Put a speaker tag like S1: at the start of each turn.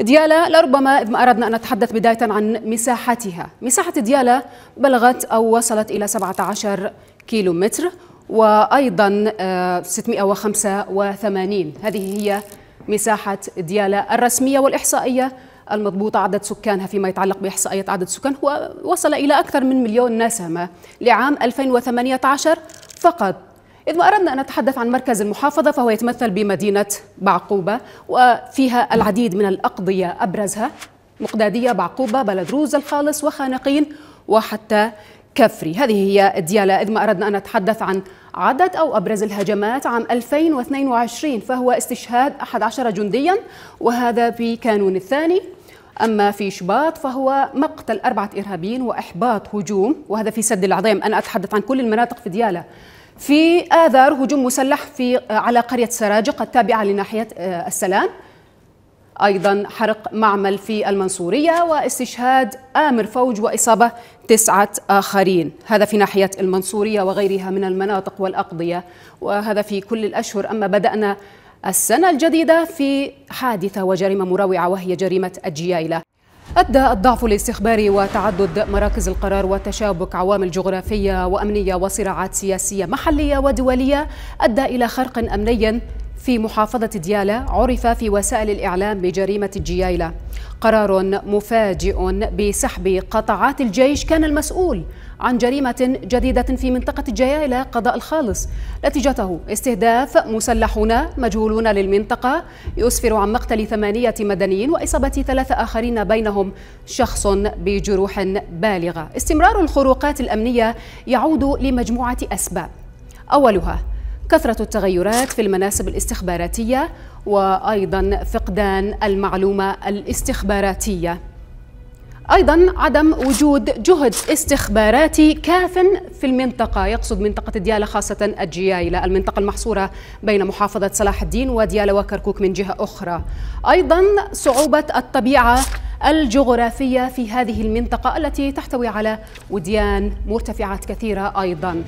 S1: ديالا لربما إذ ما أردنا أن نتحدث بداية عن مساحتها مساحة ديالا بلغت أو وصلت إلى 17 كيلومتر وأيضا 685 آه، هذه هي مساحة ديالا الرسمية والإحصائية المضبوطة عدد سكانها فيما يتعلق بإحصائية عدد السكان هو وصل إلى أكثر من مليون نسمة لعام 2018 فقط إذ أردنا أن نتحدث عن مركز المحافظة فهو يتمثل بمدينة بعقوبة وفيها العديد من الأقضية أبرزها مقدادية بعقوبة بلد روز الخالص وخانقين وحتى كفري هذه هي الديالة إذ ما أردنا أن نتحدث عن عدد أو أبرز الهجمات عام 2022 فهو استشهاد 11 جنديا وهذا في كانون الثاني أما في شباط فهو مقتل أربعة إرهابيين وإحباط هجوم وهذا في سد العظيم أنا أتحدث عن كل المناطق في ديالة في آذار هجوم مسلح في آه، على قرية سراجق التابعة لناحية آه، السلام أيضا حرق معمل في المنصورية واستشهاد آمر فوج وإصابة تسعة آخرين هذا في ناحية المنصورية وغيرها من المناطق والأقضية وهذا في كل الأشهر أما بدأنا السنة الجديدة في حادثة وجريمة مروعة وهي جريمة الجيايلة أدى الضعف الاستخباري وتعدد مراكز القرار وتشابك عوامل جغرافية وأمنية وصراعات سياسية محلية ودولية أدى إلى خرق أمني في محافظة ديالى عرف في وسائل الإعلام بجريمة الجيايلة قرار مفاجئ بسحب قطعات الجيش كان المسؤول عن جريمة جديدة في منطقة الجيايلة قضاء الخالص نتيجته استهداف مسلحون مجهولون للمنطقة يسفر عن مقتل ثمانية مدنيين وإصابة ثلاثة آخرين بينهم شخص بجروح بالغة استمرار الخروقات الأمنية يعود لمجموعة أسباب أولها كثرة التغيرات في المناسب الاستخباراتية وأيضا فقدان المعلومة الاستخباراتية أيضا عدم وجود جهد استخباراتي كاف في المنطقة يقصد منطقة ديالى خاصة الجيايلة المنطقة المحصورة بين محافظة صلاح الدين وديالى وكركوك من جهة أخرى أيضا صعوبة الطبيعة الجغرافية في هذه المنطقة التي تحتوي على وديان مرتفعات كثيرة أيضا